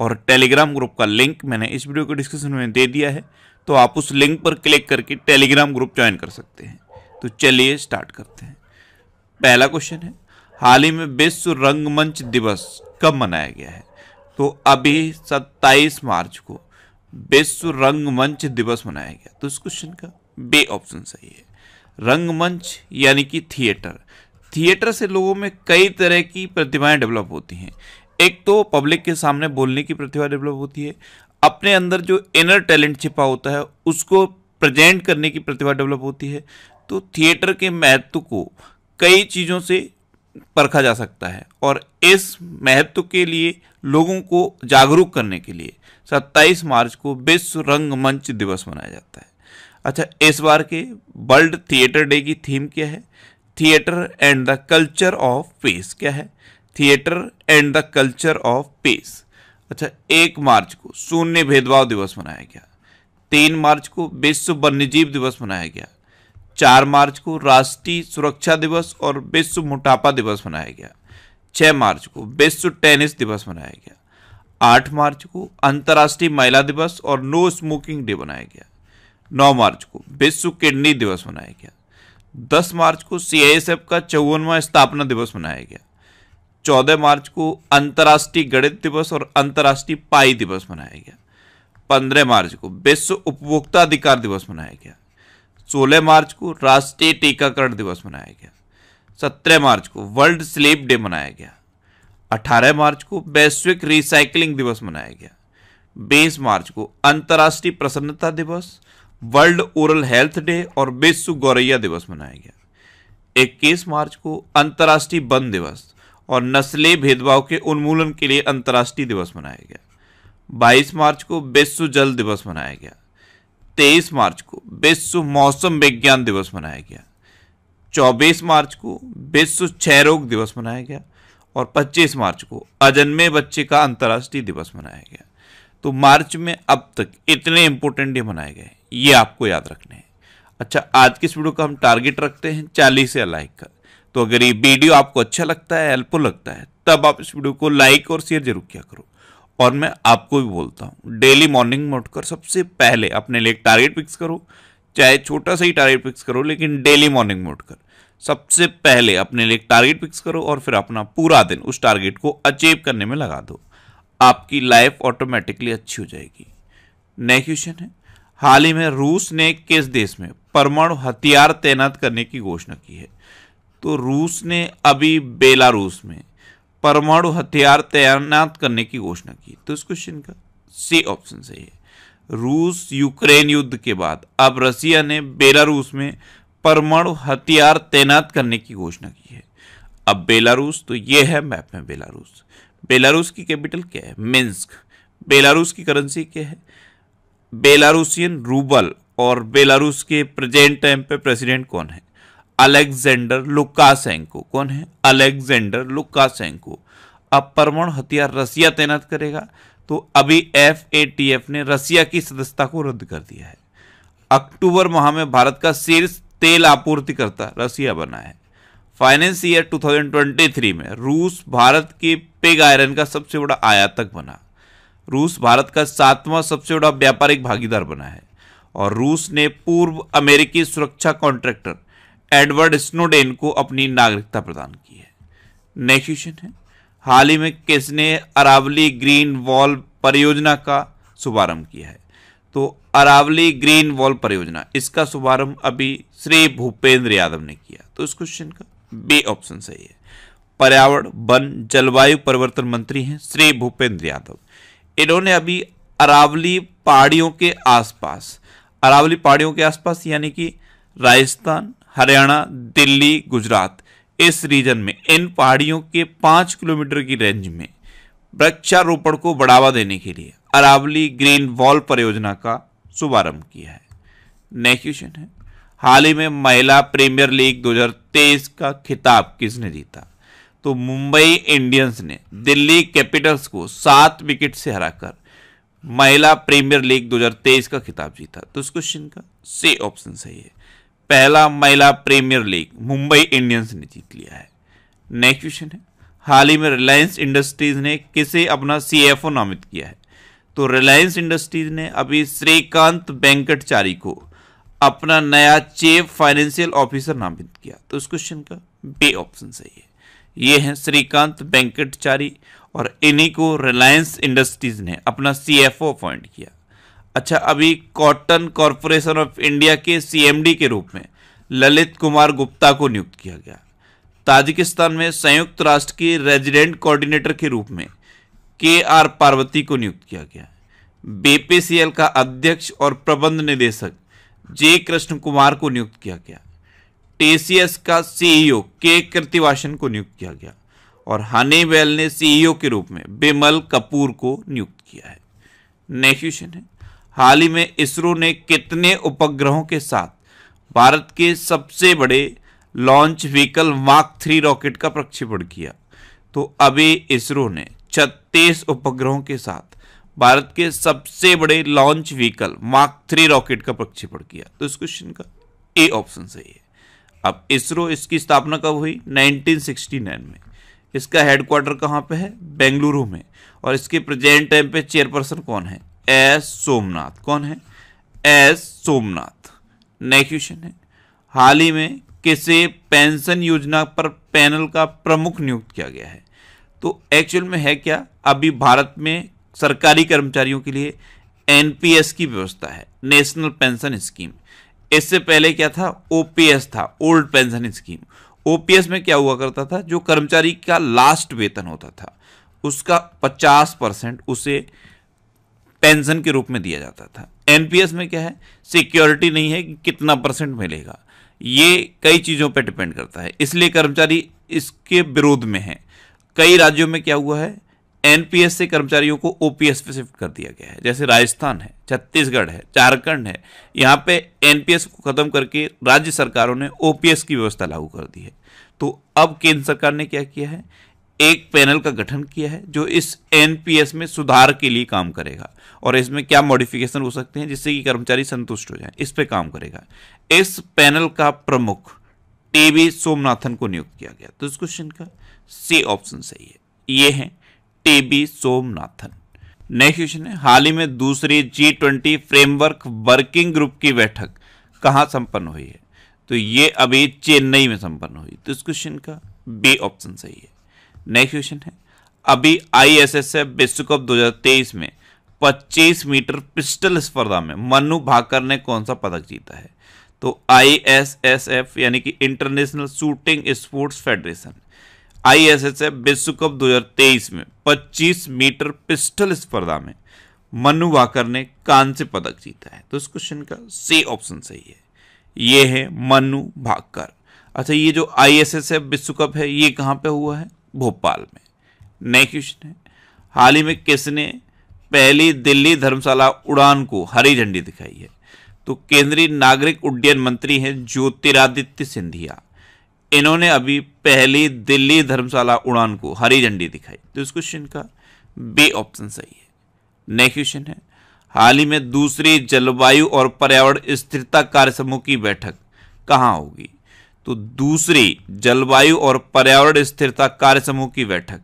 और Telegram group का link मैंने इस वीडियो के डिस्क्रिप्शन में दे दिया है तो आप उस लिंक पर क्लिक करके टेलीग्राम ग्रुप ज्वाइन कर सकते हैं तो चलिए स्टार्ट करते हैं पहला क्वेश्चन है हाल ही में विश्व रंगमंच दिवस कब मनाया गया है तो अभी 27 मार्च को विश्व रंगमंच दिवस मनाया गया तो इस क्वेश्चन का बे ऑप्शन सही है रंगमंच यानी कि थिएटर थिएटर से लोगों में कई तरह की प्रतिभाएं डेवलप होती हैं एक तो पब्लिक के सामने बोलने की प्रतिभा डेवलप होती है अपने अंदर जो इनर टैलेंट छिपा होता है उसको प्रेजेंट करने की प्रतिभा डेवलप होती है तो थिएटर के महत्व को कई चीज़ों से परखा जा सकता है और इस महत्व के लिए लोगों को जागरूक करने के लिए 27 मार्च को विश्व रंगमंच दिवस मनाया जाता है अच्छा इस बार के वर्ल्ड थिएटर डे की थीम क्या है theatre and the culture of face क्या है theatre and the culture of peace अच्छा एक मार्च को शून्य भेदभाव दिवस मनाया गया तीन मार्च को विश्व वन्यजीव दिवस मनाया गया चार मार्च को राष्ट्रीय सुरक्षा दिवस और विश्व मोटापा दिवस मनाया गया छः मार्च को विश्व टेनिस दिवस मनाया गया आठ मार्च को अंतर्राष्ट्रीय महिला दिवस और नो स्मोकिंग डे मनाया गया नौ मार्च को विश्व किडनी दिवस मनाया गया दस मार्च को सी का चौवनवा स्थापना दिवस मनाया गया चौदह मार्च को अंतर्राष्ट्रीय गणित दिवस और अंतर्राष्ट्रीय पाई दिवस मनाया गया पंद्रह मार्च को विश्व उपभोक्ता अधिकार दिवस मनाया गया सोलह मार्च को राष्ट्रीय टीकाकरण दिवस मनाया गया सत्रह मार्च को वर्ल्ड स्लीप डे मनाया गया अठारह मार्च को वैश्विक रिसाइकलिंग दिवस मनाया गया बीस मार्च को अंतर्राष्ट्रीय प्रसन्नता दिवस वर्ल्ड ओरल हेल्थ डे और विश्व गौरैया दिवस मनाया गया इक्कीस मार्च को अंतर्राष्ट्रीय वन दिवस और नस्ली भेदभाव के उन्मूलन के लिए अंतर्राष्ट्रीय दिवस मनाया गया 22 मार्च को विश्व जल दिवस मनाया गया 23 मार्च को विश्व मौसम विज्ञान दिवस मनाया गया 24 मार्च को विश्व क्षय रोग दिवस मनाया गया और 25 मार्च को अजन्मे बच्चे का अंतर्राष्ट्रीय दिवस मनाया गया तो मार्च में अब तक इतने इंपॉर्टेंट डे मनाए गए ये आपको याद रखने हैं अच्छा आज की इस वीडियो का हम टारगेट रखते हैं चालीस या लाइक का तो अगर ये वीडियो आपको अच्छा लगता है हेल्पफुल लगता है तब आप इस वीडियो को लाइक और शेयर जरूर किया करो और मैं आपको भी बोलता हूँ डेली मॉर्निंग में उठकर सबसे पहले अपने लिए टारगेट फिक्स करो चाहे छोटा सा ही टारगेट फिक्स करो लेकिन डेली मॉर्निंग में उठकर सबसे पहले अपने लिए टारगेट फिक्स करो और फिर अपना पूरा दिन उस टारगेट को अचीव करने में लगा दो आपकी लाइफ ऑटोमेटिकली अच्छी हो जाएगी नेक्स्ट क्वेश्चन है हाल ही में रूस ने किस देश में परमाणु हथियार तैनात करने की घोषणा की है तो रूस ने अभी बेलारूस में परमाणु हथियार तैनात करने की घोषणा की तो इस क्वेश्चन का सी ऑप्शन सही है रूस यूक्रेन युद्ध के बाद अब रसिया ने बेलारूस में परमाणु हथियार तैनात करने की घोषणा की है अब बेलारूस तो ये है मैप में बेलारूस बेलारूस की कैपिटल क्या है मिन्स्क बेलारूस की करेंसी क्या है बेलारूसियन रूबल और बेलारूस के प्रेजेंट टाइम पे प्रेसिडेंट कौन है अलेक्जेंडर लुकासेंको कौन है अलेक्जेंडर लुकासेंको अब परमाणु हथियार रसिया तैनात करेगा तो अभी एफ ए टी एफ ने रसिया की सदस्यता को रद्द कर दिया है अक्टूबर माह में भारत का शीर्ष तेल आपूर्तिकर्ता रसिया बना है फाइनेंस ईयर 2023 में रूस भारत के पेग आयरन का सबसे बड़ा आयातक बना रूस भारत का सातवां सबसे बड़ा व्यापारिक भागीदार बना है और रूस ने पूर्व अमेरिकी सुरक्षा कॉन्ट्रैक्टर एडवर्ड स्नोडेन को अपनी नागरिकता प्रदान की है नेक्स्ट क्वेश्चन है हाल ही में किसने अरावली ग्रीन वॉल परियोजना का शुभारंभ किया है तो अरावली ग्रीन वॉल परियोजना इसका शुभारंभ अभी श्री भूपेंद्र यादव ने किया तो इस क्वेश्चन का बी ऑप्शन सही है पर्यावरण वन जलवायु परिवर्तन मंत्री हैं श्री भूपेंद्र यादव इन्होंने अभी अरावली पहाड़ियों के आसपास अरावली पहाड़ियों के आसपास यानी कि राजस्थान हरियाणा दिल्ली गुजरात इस रीजन में इन पहाड़ियों के पाँच किलोमीटर की रेंज में वृक्षारोपण को बढ़ावा देने के लिए अरावली ग्रीन वॉल परियोजना का शुभारंभ किया है नेक्स्ट क्वेश्चन है हाल ही में महिला प्रीमियर लीग 2023 का खिताब किसने जीता तो मुंबई इंडियंस ने दिल्ली कैपिटल्स को सात विकेट से हराकर महिला प्रीमियर लीग 2023 का खिताब जीता तो इस क्वेश्चन का सी ऑप्शन सही है पहला महिला प्रीमियर लीग मुंबई इंडियंस ने जीत लिया है नेक्स्ट क्वेश्चन है हाल ही में रिलायंस इंडस्ट्रीज ने किसे अपना सीएफओ नामित किया है तो रिलायंस इंडस्ट्रीज ने अभी श्रीकांत वेंकटचारी को अपना नया चीफ फाइनेंशियल ऑफिसर नामित किया तो इस क्वेश्चन का बी ऑप्शन सही है ये हैं श्रीकांत वेंकटचारी और इन्हीं को रिलायंस इंडस्ट्रीज ने अपना सीएफओ अपॉइंट किया अच्छा अभी कॉटन कॉरपोरेशन ऑफ इंडिया के सीएमडी के रूप में ललित कुमार गुप्ता को नियुक्त किया गया ताजिकिस्तान में संयुक्त राष्ट्र की रेजिडेंट कोऑर्डिनेटर के रूप में के आर पार्वती को नियुक्त किया गया बीपीसीएल का अध्यक्ष और प्रबंध निदेशक जे कृष्ण कुमार को नियुक्त किया गया टीसीएस का सीईओ के कृतिवासन को नियुक्त किया गया और हनी ने सीईओ के रूप में बिमल कपूर को नियुक्त किया है नेक्स्ट क्वेश्चन है हाल ही में इसरो ने कितने उपग्रहों के साथ भारत के सबसे बड़े launch vehicle mark three rocket का प्रक्षेपण किया तो अभी इसरो ने छत्तीस उपग्रहों के साथ भारत के सबसे बड़े launch vehicle mark three rocket का प्रक्षेपण किया तो इस क्वेश्चन का ए ऑप्शन सही है अब इसरो इसकी स्थापना कब हुई 1969 में इसका हेडक्वार्टर कहाँ पे है बेंगलुरु में और इसके प्रेजेंट टाइम पे चेयरपर्सन कौन है एस सोमनाथ कौन है एस सोमनाथ नेक्स्ट क्वेश्चन है हाल ही में किसे पेंशन योजना पर पैनल का प्रमुख नियुक्त किया गया है तो एक्चुअल में है क्या अभी भारत में सरकारी कर्मचारियों के लिए एनपीएस की व्यवस्था है नेशनल पेंशन स्कीम इससे पहले क्या था ओपीएस था ओल्ड पेंशन स्कीम ओपीएस में क्या हुआ करता था जो कर्मचारी का लास्ट वेतन होता था उसका 50 परसेंट उसे पेंशन के रूप में दिया जाता था एनपीएस में क्या है सिक्योरिटी नहीं है कि कितना परसेंट मिलेगा ये कई चीज़ों पर डिपेंड करता है इसलिए कर्मचारी इसके विरोध में है कई राज्यों में क्या हुआ है एनपीएस से कर्मचारियों को ओपीएस पे शिफ्ट कर दिया गया है जैसे राजस्थान है छत्तीसगढ़ है झारखंड है यहाँ पे एनपीएस को ख़त्म करके राज्य सरकारों ने ओपीएस की व्यवस्था लागू कर दी है तो अब केंद्र सरकार ने क्या किया है एक पैनल का गठन किया है जो इस एनपीएस में सुधार के लिए काम करेगा और इसमें क्या मॉडिफिकेशन हो सकते हैं जिससे कि कर्मचारी संतुष्ट हो जाए इस पर काम करेगा इस पैनल का प्रमुख टीवी सोमनाथन को नियुक्त किया गया तो इस क्वेश्चन का सी ऑप्शन सही है ये है टीबी सोमनाथन नेक्स्ट क्वेश्चन है हाल ही में दूसरी G twenty framework working group की बैठक कहाँ संपन्न हुई है तो ये अभी चेन्नई में संपन्न हुई तो इस क्वेश्चन का बी ऑप्शन सही है नेक्स्ट क्वेश्चन है अभी आई एस एफ विश्व कप तेईस में 25 मीटर पिस्टल स्पर्धा में मनु भाकर ने कौन सा पदक जीता है तो आई एस एस एफ यानी कि international shooting sports federation I S F विश्व कप तेईस में 25 मीटर पिस्टल स्पर्धा में मनु भाकर ने कांस्य पदक जीता है तो इस क्वेश्चन का सी ऑप्शन सही है ये है मनु भाकर अच्छा ये जो आई एस एस एफ विश्व कप है ये कहाँ पे हुआ है भोपाल में नए क्वेश्चन है हाल ही में किसने पहली दिल्ली धर्मशाला उड़ान को हरी झंडी दिखाई है तो केंद्रीय नागरिक उड्डयन मंत्री हैं ज्योतिरादित्य सिंधिया इन्होंने अभी पहली दिल्ली धर्मशाला उड़ान को हरी झंडी दिखाई तो इस क्वेश्चन का बी ऑप्शन सही है नेक्स्ट क्वेश्चन है हाल ही में दूसरी जलवायु और पर्यावरण स्थिरता कार्य समूह की बैठक कहाँ होगी तो दूसरी जलवायु और पर्यावरण स्थिरता कार्य समूह की बैठक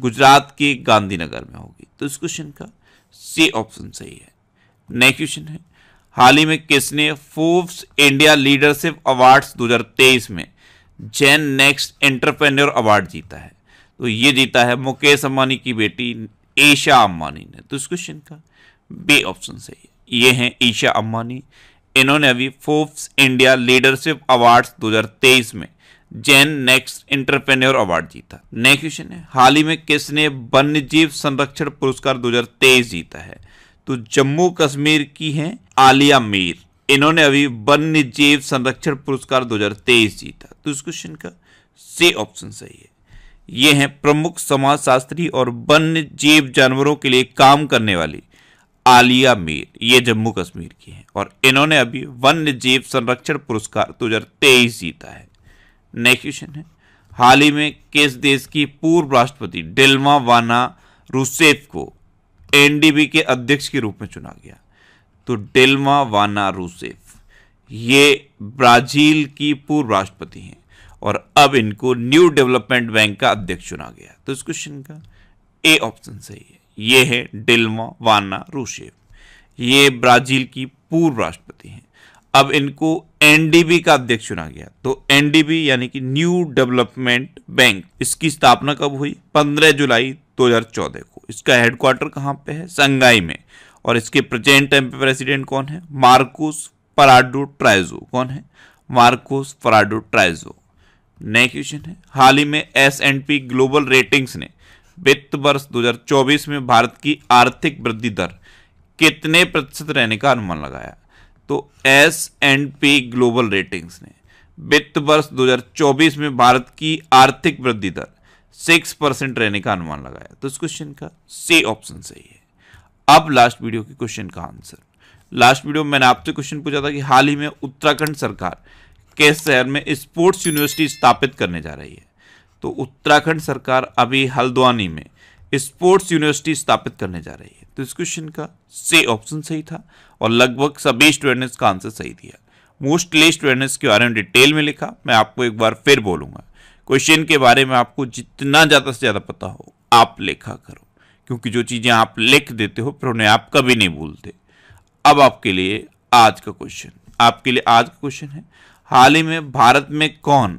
गुजरात के गांधीनगर में होगी तो इस क्वेश्चन का सी ऑप्शन सही है नेक्स्ट क्वेश्चन है हाल ही में किसने फोर्ब्स इंडिया लीडरशिप अवार्ड्स 2023 में जैन नेक्स्ट एंटरप्रेन्योर अवार्ड जीता है तो ये जीता है मुकेश अंबानी की बेटी ईशा अंबानी ने तो इस क्वेश्चन का बी ऑप्शन सही है ये हैं ईशा अंबानी इन्होंने अभी फोर्ब्स इंडिया लीडरशिप अवार्ड्स 2023 में जैन नेक्स्ट इंटरप्रेन्योर अवार्ड जीता नेक्स्ट क्वेश्चन है हाल ही में किसने वन्य जीव संरक्षण पुरस्कार 2023 जीता है तो जम्मू कश्मीर की हैं आलिया मीर इन्होंने अभी वन्य जीव संरक्षण पुरस्कार 2023 जीता तो इस क्वेश्चन का सी ऑप्शन सही है ये हैं प्रमुख समाजशास्त्री और वन्य जीव जानवरों के लिए काम करने वाली आलिया मीर ये जम्मू कश्मीर की हैं और इन्होंने अभी वन्य जीव संरक्षण पुरस्कार 2023 जीता है नेक्स्ट क्वेश्चन है हाल ही में किस देश की पूर्व राष्ट्रपति डेल्मा वाना रूसेफ को एनडीबी के अध्यक्ष के रूप में चुना गया तो डेल्मा वाना रूसेफ ये ब्राजील की पूर्व राष्ट्रपति हैं और अब इनको न्यू डेवलपमेंट बैंक का अध्यक्ष चुना गया तो इस क्वेश्चन का ए ऑप्शन सही है ये है डिल्मा वाना रूशेव ये ब्राज़ील की पूर्व राष्ट्रपति हैं अब इनको एनडीबी का अध्यक्ष चुना गया तो एनडीबी यानी कि न्यू डेवलपमेंट बैंक इसकी स्थापना कब हुई 15 जुलाई 2014 को इसका हेडक्वार्टर कहाँ पे है संघाई में और इसके प्रेजेंट टाइम पे प्रेसिडेंट कौन है मार्कोस पराडो ट्राइजो कौन है मार्कोस फराडो ट्राइजो नए क्वेश्चन है हाल ही में S and P global ratings ने वित्त वर्ष 2024 में भारत की आर्थिक वृद्धि दर कितने प्रतिशत रहने का अनुमान लगाया तो S and P global ratings ने वित्त वर्ष 2024 में भारत की आर्थिक वृद्धि दर सिक्स परसेंट रहने का अनुमान लगाया तो इस क्वेश्चन का सी ऑप्शन सही है अब लास्ट वीडियो के क्वेश्चन का आंसर लास्ट वीडियो में मैंने आपसे क्वेश्चन पूछा था कि हाल ही में उत्तराखंड सरकार किस शहर में स्पोर्ट्स यूनिवर्सिटी स्थापित करने जा रही है तो उत्तराखंड सरकार अभी हल्द्वानी में स्पोर्ट्स यूनिवर्सिटी स्थापित करने जा रही है तो इस क्वेश्चन का से ऑप्शन सही था और लगभग सभी स्टूडेंट्स का आंसर सही दिया मोस्टली स्टूडेंट्स के बारे में डिटेल में लिखा मैं आपको एक बार फिर बोलूंगा क्वेश्चन के बारे में आपको जितना ज़्यादा से ज़्यादा पता हो आप लिखा करो क्योंकि जो चीज़ें आप लिख देते हो फिर उन्हें आप कभी नहीं भूलते अब आपके लिए आज का क्वेश्चन आपके लिए आज का क्वेश्चन है हाल ही में भारत में कौन